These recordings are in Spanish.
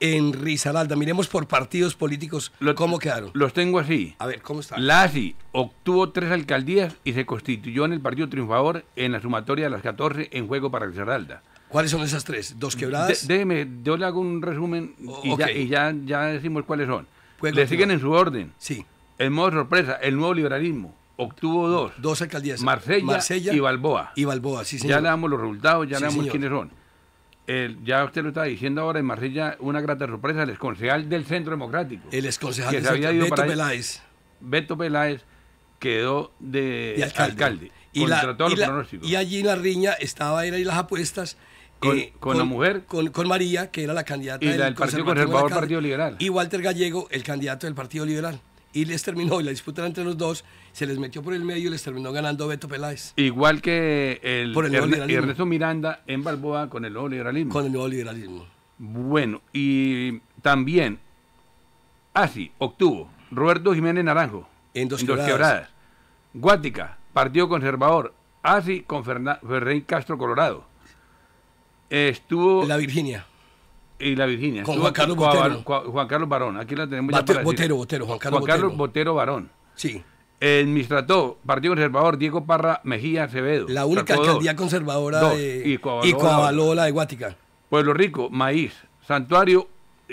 en Risaralda. Miremos por partidos políticos cómo quedaron. Los tengo así. A ver, ¿cómo está? Lazi obtuvo tres alcaldías y se constituyó en el partido triunfador en la sumatoria de las 14 en juego para Risaralda. ¿Cuáles son esas tres? ¿Dos quebradas? déjeme, yo le hago un resumen y, ya, decimos cuáles son. le siguen en su orden. Sí. En modo sorpresa, el nuevo liberalismo obtuvo dos. Dos alcaldías. Marsella, y Balboa. Y Balboa, sí, señor. Ya le damos los resultados, ya le damos quiénes son ya usted lo está diciendo ahora en Marsella, una grata sorpresa, el exconcejal del Centro Democrático. El exconcejal del Centro Beto Peláez. Beto Peláez quedó de, alcalde. y, la, y, allí en la riña estaba ahí las apuestas. Con, eh, la mujer. Con, con, María, que era la candidata del, Partido Conservador, Partido Liberal. Y Walter Gallego, el candidato del Partido Liberal y les terminó, y la disputa entre los dos, se les metió por el medio y les terminó ganando Beto Peláez. Igual que el, por Ernesto Miranda en Balboa con el nuevo liberalismo. Con el nuevo liberalismo. Bueno, y también, así, ah, obtuvo Roberto Jiménez Naranjo. En dos, en Guática, Partido Conservador. Así ah, con Ferrey Castro Colorado. Estuvo. La Virginia y la Virginia. Con Juan Carlos Botero. Juan Carlos Barón, aquí la tenemos ya para Botero, decir. Botero, Juan Carlos Juan Carlos Botero Barón. Sí. Mistrató, Partido Conservador Diego Parra Mejía Acevedo. La única alcaldía conservadora de y de Guática. Pueblo Rico, Maíz, Santuario,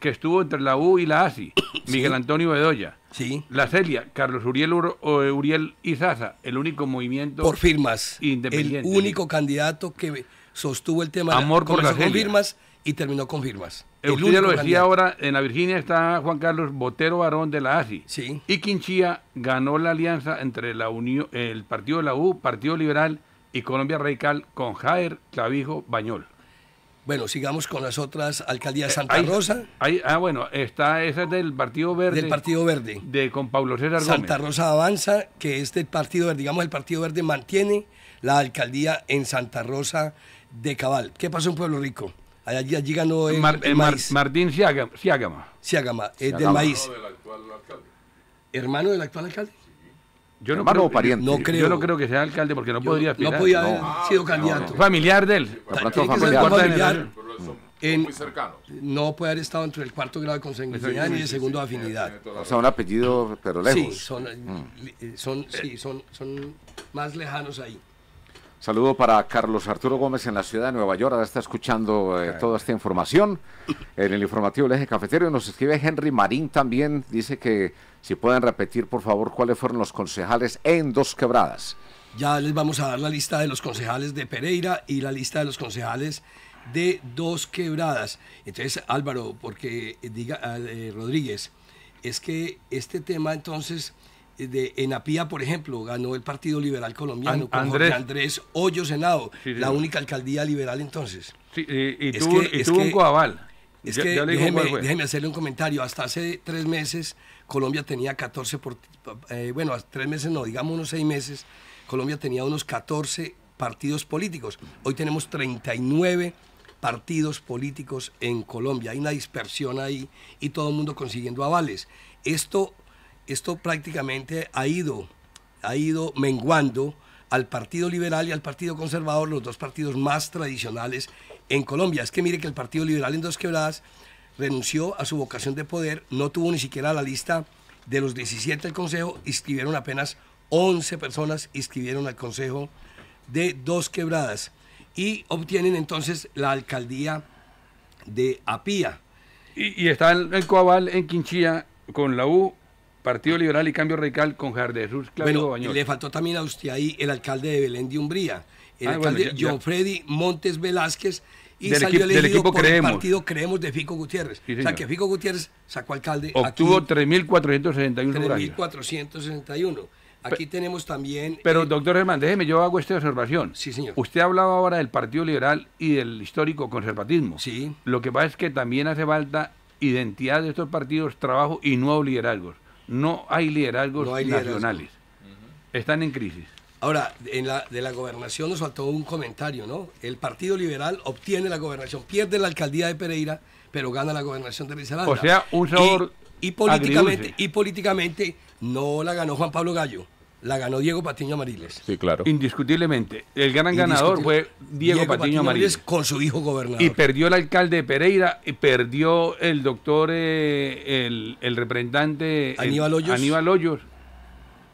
que estuvo entre la U y la ASI, Miguel Antonio Bedoya. Sí. La Celia, Carlos Uriel, eh, Uriel Izaza, el único movimiento. Por firmas. Independiente. El único candidato que sostuvo el tema. Amor por la Celia. firmas y terminó con firmas. Usted ya lo decía ahora, en la Virginia está Juan Carlos Botero Barón de la ASI. Sí. Y Quinchía ganó la alianza entre la unión, el Partido de la U, Partido Liberal y Colombia Radical con Jair Clavijo Bañol. Bueno, sigamos con las otras alcaldías eh, Santa Rosa. ah, bueno, está esa es del Partido Verde. Del Partido Verde. De con Pablo César Santa Rosa Avanza, que este Partido Verde, digamos el Partido Verde mantiene la alcaldía en Santa Rosa de Cabal. ¿Qué pasó en Pueblo Rico? allá llegando el, maíz. Martín Siagama. Siagama. es eh, del maíz. Hermano del actual alcalde. ¿Hermano del actual alcalde? Yo no, creo, yo no creo que sea alcalde porque no podría aspirar. No podía haber ah, sido candidato. Familiar de él. familiar. muy cercano. No puede haber estado entre el cuarto grado de consanguinidad ni el segundo de afinidad. O sea, un apellido, pero lejos. Mm. Sí, son, son, son más lejanos ahí. Saludo para Carlos Arturo Gómez en la ciudad de Nueva York. Ahora está escuchando eh, toda esta información en el informativo El eje cafetero. Nos escribe Henry Marín también. Dice que si pueden repetir, por favor, cuáles fueron los concejales en Dos Quebradas. Ya les vamos a dar la lista de los concejales de Pereira y la lista de los concejales de Dos Quebradas. Entonces, Álvaro, porque diga eh, Rodríguez, es que este tema entonces en Apía, por ejemplo, ganó el Partido Liberal Colombiano con Andrés, Jorge Andrés Hoyo Senado, la única alcaldía liberal entonces. y, tuvo, un coabal. Es déjeme, hacerle un comentario. Hasta hace tres meses Colombia tenía 14, por, eh, bueno, tres meses no, digamos unos seis meses, Colombia tenía unos 14 partidos políticos. Hoy tenemos 39 partidos políticos en Colombia. Hay una dispersión ahí y todo el mundo consiguiendo avales. Esto esto prácticamente ha ido, ha ido menguando al Partido Liberal y al Partido Conservador, los dos partidos más tradicionales en Colombia. Es que mire que el Partido Liberal en Dos Quebradas renunció a su vocación de poder, no tuvo ni siquiera la lista de los 17 del Consejo, inscribieron apenas 11 personas, inscribieron al Consejo de Dos Quebradas y obtienen entonces la alcaldía de Apía. Y, está el, coaval Coabal en Quinchilla con la U Partido Liberal y Cambio Radical con Jardesús Claudio bueno, Le faltó también a usted ahí el alcalde de Belén de Umbría, el ah, alcalde Montes Velázquez, y salió equipo, elegido por creemos. el partido Creemos de Fico Gutiérrez. o sea que Fico Gutiérrez sacó alcalde. Obtuvo 3.461 3.461. Aquí tenemos también. Pero, eh, doctor Germán, déjeme, yo hago esta observación. Sí, señor. Usted hablaba ahora del Partido Liberal y del histórico conservatismo. Sí. Lo que pasa es que también hace falta identidad de estos partidos, trabajo y nuevos liderazgos no hay liderazgos nacionales. Están en crisis. Ahora, en la, de la gobernación nos faltó un comentario, ¿no? El Partido Liberal obtiene la gobernación, pierde la alcaldía de Pereira, pero gana la gobernación de Risaralda. O sea, un sabor y, políticamente y políticamente no la ganó Juan Pablo Gallo la ganó Diego Patiño Mariles Sí, claro. Indiscutiblemente. El gran ganador fue Diego, Diego Patiño, Mariles Con su hijo gobernador. Y perdió el alcalde de Pereira, y perdió el doctor, eh, el, representante eh, Aníbal Hoyos. Aníbal Hoyos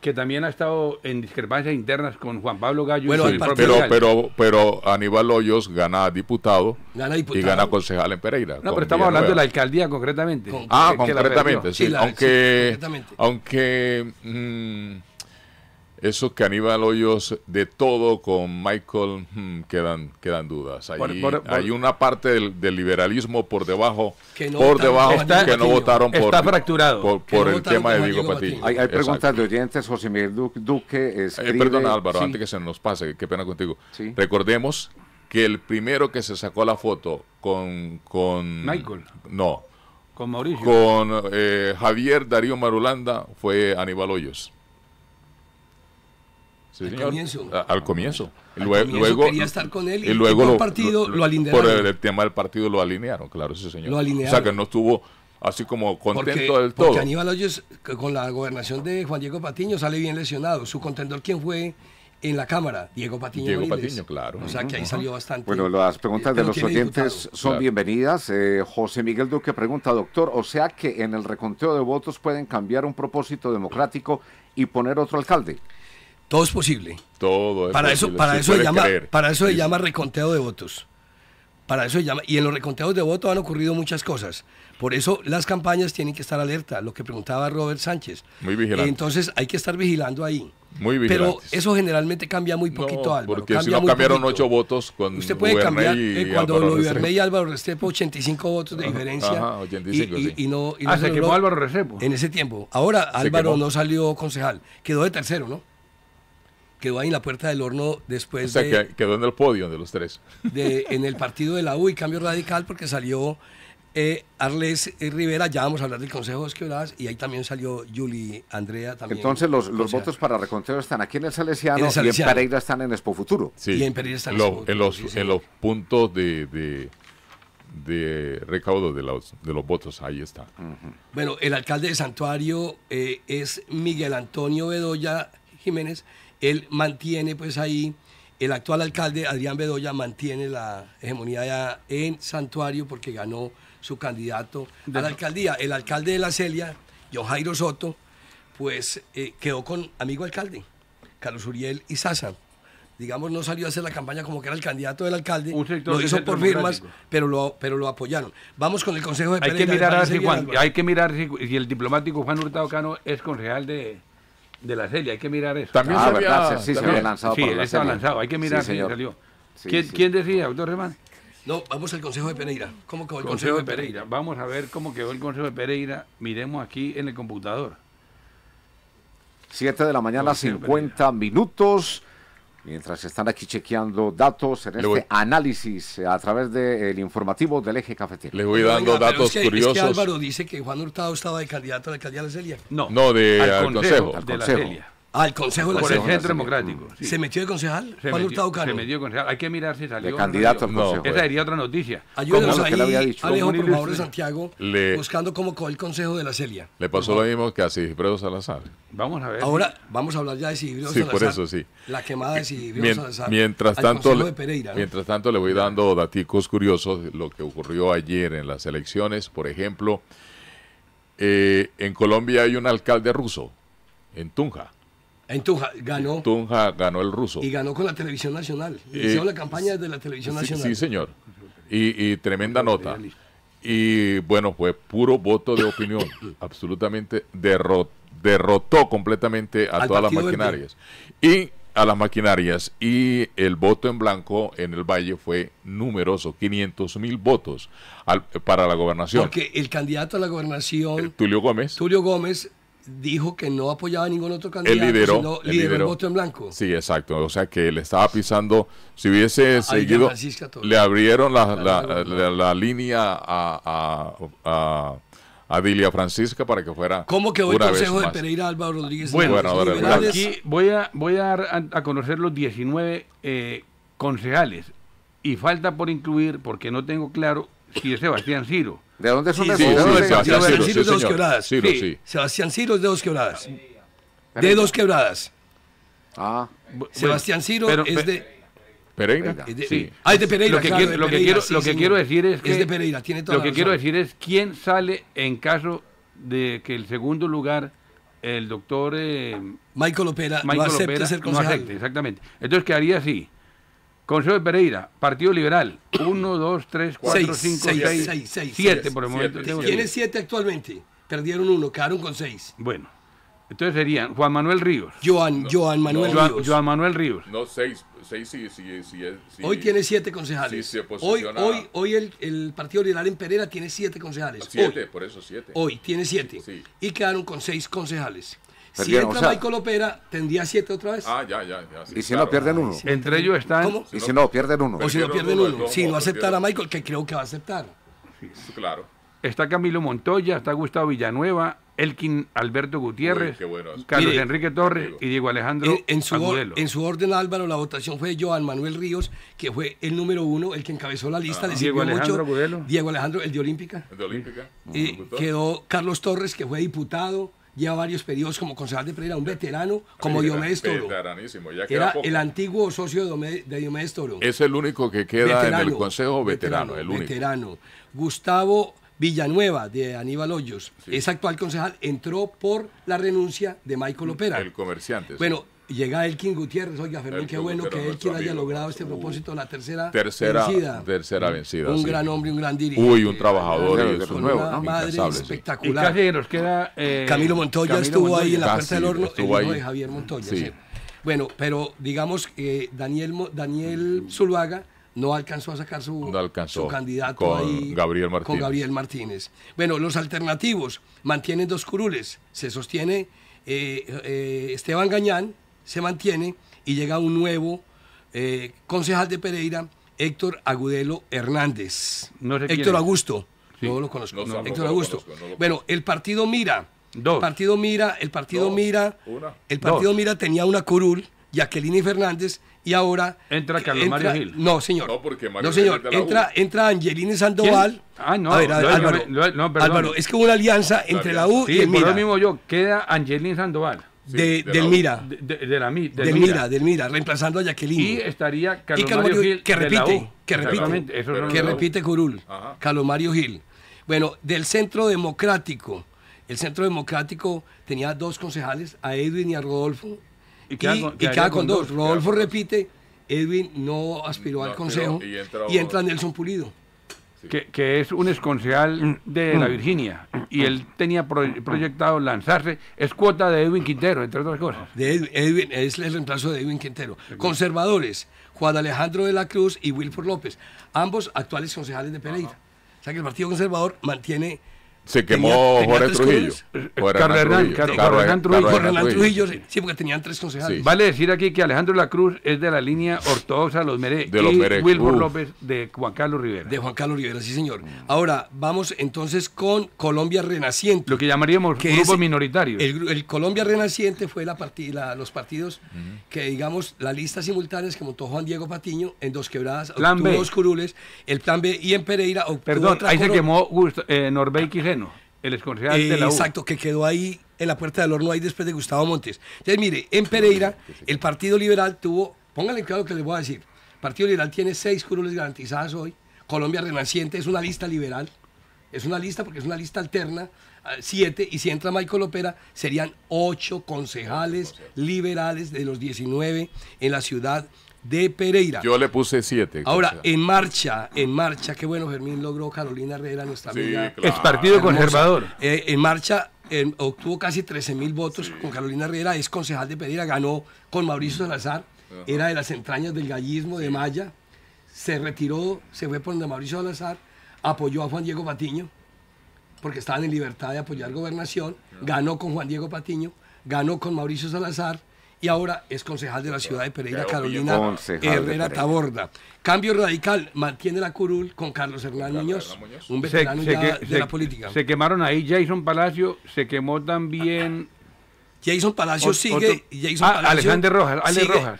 que también ha estado en discrepancias internas con Juan Pablo Gallo. pero, pero, pero Aníbal Hoyos gana diputado, diputado. y gana concejal en Pereira. No, pero estamos hablando de la alcaldía concretamente. ah, concretamente, sí, aunque, Aunque... Mm, eso que Aníbal Hoyos de todo con Michael hmm, quedan, quedan dudas. hay una parte del, liberalismo por debajo, que por debajo que no votaron por, el tema de Diego Patillo Hay, preguntas de oyentes, José Miguel Duque eh, escribe... perdón Álvaro, antes que se nos pase, qué pena contigo. Recordemos que el primero que se sacó la foto con... con Michael. No. Con Mauricio. Con eh, Javier Darío Marulanda fue Aníbal Hoyos. Ah, al, comienzo. luego, quería estar con él y, luego partido lo, alinearon. Por el, tema del partido lo alinearon, claro, sí, señor. Lo alinearon. O sea que no estuvo así como contento del todo. Porque Aníbal Hoyos, con la gobernación de Juan Diego Patiño, sale bien lesionado. Su contendor, ¿quién fue? en la Cámara, Diego Patiño. Diego Patiño, claro. O sea que ahí salió bastante. Bueno, las preguntas de los oyentes son bienvenidas. Eh, José Miguel Duque pregunta, doctor, o sea que en el reconteo de votos pueden cambiar un propósito democrático y poner otro alcalde. Todo es posible. Todo es para posible. Eso, para, eso se llama, para eso se llama reconteo de votos. Para eso llama. Y en los reconteos de votos han ocurrido muchas cosas. Por eso las campañas tienen que estar alerta, lo que preguntaba Robert Sánchez. Muy vigilante. Entonces hay que estar vigilando ahí. Muy vigilante. Pero eso generalmente cambia muy poquito, algo. Álvaro. Porque si no cambiaron ocho votos con Usted puede cambiar, eh, cuando lo y Álvaro Restrepo, 85 votos de diferencia. Ajá, 85, y, no, ah, se Álvaro Restrepo. En ese tiempo. Ahora Álvaro no salió concejal. Quedó de tercero, ¿no? quedó ahí en la puerta del horno después o sea, Que quedó en el podio de los tres. De, en el partido de la U y Cambio Radical porque salió eh, Arles Rivera, ya vamos a hablar del Consejo de y ahí también salió Yuli Andrea también. Entonces los, votos para reconteo están aquí en el Salesiano, y en Pereira están en Expo Futuro. Sí, y en Pereira están en, los, en los puntos de, de recaudo de los, de los votos. Ahí está. Bueno, el alcalde de Santuario eh, es Miguel Antonio Bedoya Jiménez él mantiene pues ahí, el actual alcalde Adrián Bedoya mantiene la hegemonía en Santuario porque ganó su candidato a la alcaldía. El alcalde de la Celia, John Soto, pues eh, quedó con amigo alcalde, Carlos Uriel y Sasa. Digamos, no salió a hacer la campaña como que era el candidato del alcalde, lo hizo por firmas, pero lo, pero lo apoyaron. Vamos con el Consejo de Pereira, Hay que mirar a hay que mirar si, el diplomático Juan Hurtado Cano es real de, de la serie, hay que mirar eso. También ah, se había, sí, se había lanzado. Sí, la lanzado, hay que mirar sí, salió. ¿Quién, ¿Quién, decía, doctor Reman? No, vamos al Consejo de Pereira. ¿Cómo quedó el Consejo, de Pereira? Vamos a ver cómo quedó el Consejo de Pereira. Miremos aquí en el computador. 7 de la mañana, Consejo 50 minutos. Mientras están aquí chequeando datos en este análisis a través del informativo del eje cafetero. Le voy dando datos curiosos. Es que Álvaro dice que Juan Hurtado estaba de candidato a la alcaldía de la Celia. No, no de, al, consejo. de al ah, Consejo de la Por el Centro Democrático. Mm. ¿Se metió de concejal? Se metió concejal. Hay que mirar si salió. De candidato no, Esa sería otra noticia. Ayúdenos ahí, por de Santiago, buscando cómo coger el Consejo de la Celia. Le pasó lo mismo que a Sigifredo Salazar. Vamos a ver. Ahora vamos a hablar ya de Sigifredo sí, Salazar. Sí, por eso, sí. La quemada de Sigifredo Salazar. Mientras tanto, le, mientras tanto, le voy dando daticos curiosos de lo que ocurrió ayer en las elecciones. Por ejemplo, eh, en Colombia hay un alcalde ruso, en Tunja en Tunja ganó. Tunja ganó el ruso. Y ganó con la televisión nacional. Y Hicieron la campaña de la televisión nacional. Sí, señor. Y, tremenda nota. Y bueno, fue puro voto de opinión. absolutamente derrotó completamente a todas las maquinarias. Y a las maquinarias. Y el voto en blanco en el Valle fue numeroso, 500 mil votos para la gobernación. Porque el candidato a la gobernación... Eh, Tulio Gómez. Tulio Gómez dijo que no apoyaba a ningún otro candidato. sino lideró, el voto en blanco. Sí, exacto. O sea que le estaba pisando. Si hubiese seguido, le abrieron la, la, línea a, a, a Dilia Francisca para que fuera. ¿Cómo que el consejo de Pereira Álvaro Rodríguez? Bueno, aquí voy a, voy a, a conocer los 19 eh, concejales y falta por incluir, porque no tengo claro si es Sebastián Ciro. ¿De dónde son de Sebastián Ciro, es de dos quebradas. Sebastián Ciro es de dos quebradas. De dos quebradas. Ah. Sebastián Ciro es de. Pereira. sí. Ah, es de Pereira. Lo que, quiero, lo que quiero, decir es Es de Pereira, tiene toda Lo que quiero decir es quién sale en caso de que el segundo lugar el doctor eh, Michael Opera Michael no ser concejal. exactamente. Entonces quedaría así. Consejo de Pereira, Partido Liberal, 1, 2, 3, 4, 5, 6, 7 por el momento. Tiene 7 actualmente, perdieron 1, quedaron con 6. Bueno, entonces serían Juan Manuel Ríos. Joan, Manuel Ríos. No, 6, 6 sí, Hoy tiene 7 concejales. hoy el, Partido Liberal en Pereira tiene 7 concejales. 7, por eso 7. Hoy tiene 7. Y quedaron con 6 concejales. Si entra Michael Opera, tendría siete otra vez. Ah, ya, ya. ya y si no pierden uno. Entre ellos están. ¿Cómo? Y si no pierden uno. O si no pierden uno. Si no aceptara a Michael, que creo que va a aceptar. claro. Está Camilo Montoya, está Gustavo Villanueva, Elkin Alberto Gutiérrez, Carlos Enrique Torres y Diego Alejandro en, en su orden, Álvaro, la votación fue Joan Manuel Ríos, que fue el número uno, el que encabezó la lista. Le ah. Diego Alejandro Diego Alejandro, el de Olímpica. El de Olímpica. Y quedó Carlos Torres, que fue diputado. Lleva varios periodos como concejal de Pereira, un veterano como sí, Diomedes Toro. Era el antiguo socio de Diomedes Toro. Es el único que queda en el Consejo veterano, el único. Veterano. Gustavo Villanueva de Aníbal Hoyos, es actual concejal, entró por la renuncia de Michael mm, Opera. El comerciante. Bueno, llega Elkin Gutiérrez, oiga Fermín, qué bueno que él haya logrado este propósito, la tercera, vencida. Tercera vencida. Un gran hombre, un gran dirigente. Uy, un trabajador y un Una madre espectacular. queda, eh, Camilo Montoya estuvo ahí en la ah, puerta del horno, el hijo de Javier Montoya. Sí. Bueno, pero digamos que eh, Daniel, Daniel Zuluaga no alcanzó a sacar su, su candidato con ahí, Gabriel Martínez. con Gabriel Martínez. Bueno, los alternativos mantienen dos curules. Se sostiene eh, Esteban Gañán, se mantiene y llega un nuevo eh, concejal de Pereira, Héctor Agudelo Hernández. Héctor Augusto. No lo conozco. Héctor Augusto. bueno, el partido Mira. El partido Mira, el partido Mira. El partido Mira tenía una curul, Jacqueline Fernández, y ahora. Entra Carlos Mario Gil. No, señor. No, porque Mario no, señor. entra, entra Angelina Sandoval. Ah, no. Álvaro, Álvaro, es que hubo una alianza entre la U y el Mira. mismo yo, queda Angelina Sandoval de, del Mira. De, la, del, Mira. del Mira, reemplazando a Jacqueline. Y estaría Que repite, que repite. Que repite Curul. Calomario Gil. Bueno, del Centro Democrático. El Centro Democrático tenía dos concejales, a Edwin y a Rodolfo. Y, queda con, dos. Rodolfo repite, Edwin no aspiró al consejo. y entra Nelson Pulido que, es un exconcejal mm. de mm. la Virginia, y él mm. tenía proyectado lanzarse, es cuota de Edwin Quintero, entre otras cosas. De Edwin, es el reemplazo de Edwin Quintero. Conservadores, Juan Alejandro de la Cruz y Wilford López, ambos actuales concejales de Pereira. O sea que el Partido Conservador mantiene se quemó Jorge Trujillo. Eh, Carlos Hernán, Trujillo. sí, porque tenían tres concejales. Vale decir aquí que Alejandro La Cruz es de la línea ortodoxa los Mere, y Wilbur López de Juan Carlos Rivera. De Juan Carlos Rivera, sí, señor. Mm. Ahora, vamos entonces con Colombia Renaciente. Lo que llamaríamos que grupos minoritarios. El, Colombia Renaciente fue la, los partidos que, digamos, la lista es que montó Juan Diego Patiño en Dos Quebradas, obtuvo dos curules, el plan B y en Pereira Perdón, ahí se quemó eh, Norbey Quijén el de la Exacto, que quedó ahí en la puerta del horno ahí después de Gustavo Montes. Entonces, mire, en Pereira, el Partido Liberal tuvo, pónganle claro que les voy a decir, el Partido Liberal tiene seis curules garantizadas hoy, Colombia Renaciente es una lista liberal, es una lista porque es una lista alterna, ah, siete, y si entra Michael Opera, serían ocho concejales liberales de los 19 en la ciudad de Pereira. Yo le puse siete. Ahora, en marcha, en marcha, qué bueno Germín logró Carolina Herrera, nuestra Es partido conservador. Eh, en marcha obtuvo casi 13 mil votos con Carolina Herrera, es concejal de Pereira, ganó con Mauricio Salazar, era de las entrañas del gallismo de Maya, se retiró, se fue por donde Mauricio Salazar, apoyó a Juan Diego Patiño, porque estaban en libertad de apoyar gobernación, ganó con Juan Diego Patiño, ganó con Mauricio Salazar, y ahora es concejal de la ciudad de Pereira, Carolina Herrera Taborda. Cambio radical, mantiene la curul con Carlos Hernán Muñoz, un veterano de la política. Se quemaron ahí Jason Palacio, se quemó también... Jason Palacio sigue... Jason ah, Rojas, Rojas.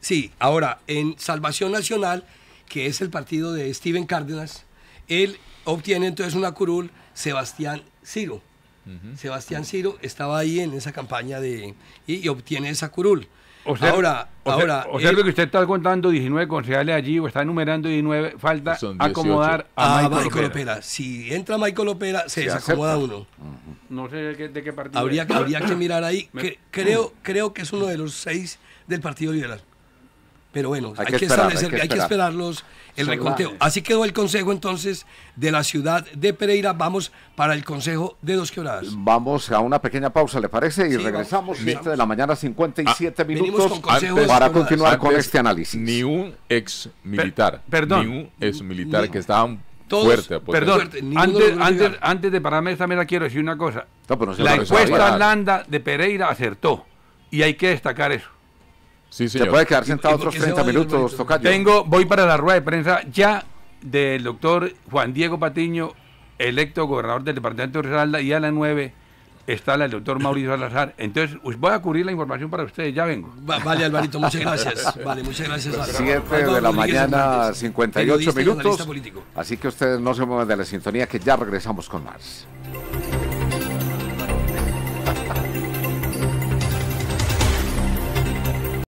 Sí, ahora, en Salvación Nacional, que es el partido de Steven Cárdenas, él obtiene entonces una curul Sebastián Ciro. Sebastián Ciro estaba ahí en esa campaña de y, obtiene esa curul. O ahora, ahora. que usted está contando 19 concejales allí o está enumerando 19, falta acomodar a, ah, Michael, Opera. Si entra Michael Opera, se, acomoda desacomoda uno. No sé de qué, partido. Habría, habría que mirar ahí. creo, creo que es uno de los seis del Partido Liberal. Pero bueno, hay, que, esperarlos el reconteo. Así quedó el consejo entonces de la ciudad de Pereira. Vamos para el consejo de Dos horas Vamos a una pequeña pausa, ¿le parece? Y regresamos. de la mañana, 57 ah, minutos para continuar con este análisis. Ni un ex militar. perdón. Ni un ex militar que estaban fuerte, pues. Perdón, antes, de pararme esta mesa, quiero decir una cosa. Pues la encuesta Landa de Pereira acertó y hay que destacar eso. Sí, señor. Se puede quedar sentado otros 30 minutos, Tocayo. Tengo, voy para la rueda de prensa ya del doctor Juan Diego Patiño, electo gobernador del departamento de y a las 9 está el doctor Mauricio Salazar. Entonces, voy a cubrir la información para ustedes, ya vengo. vale, Alvarito, muchas gracias. Vale, muchas gracias. Pues siete de la mañana, 58 minutos. Así que ustedes no se muevan de la sintonía, que ya regresamos con más.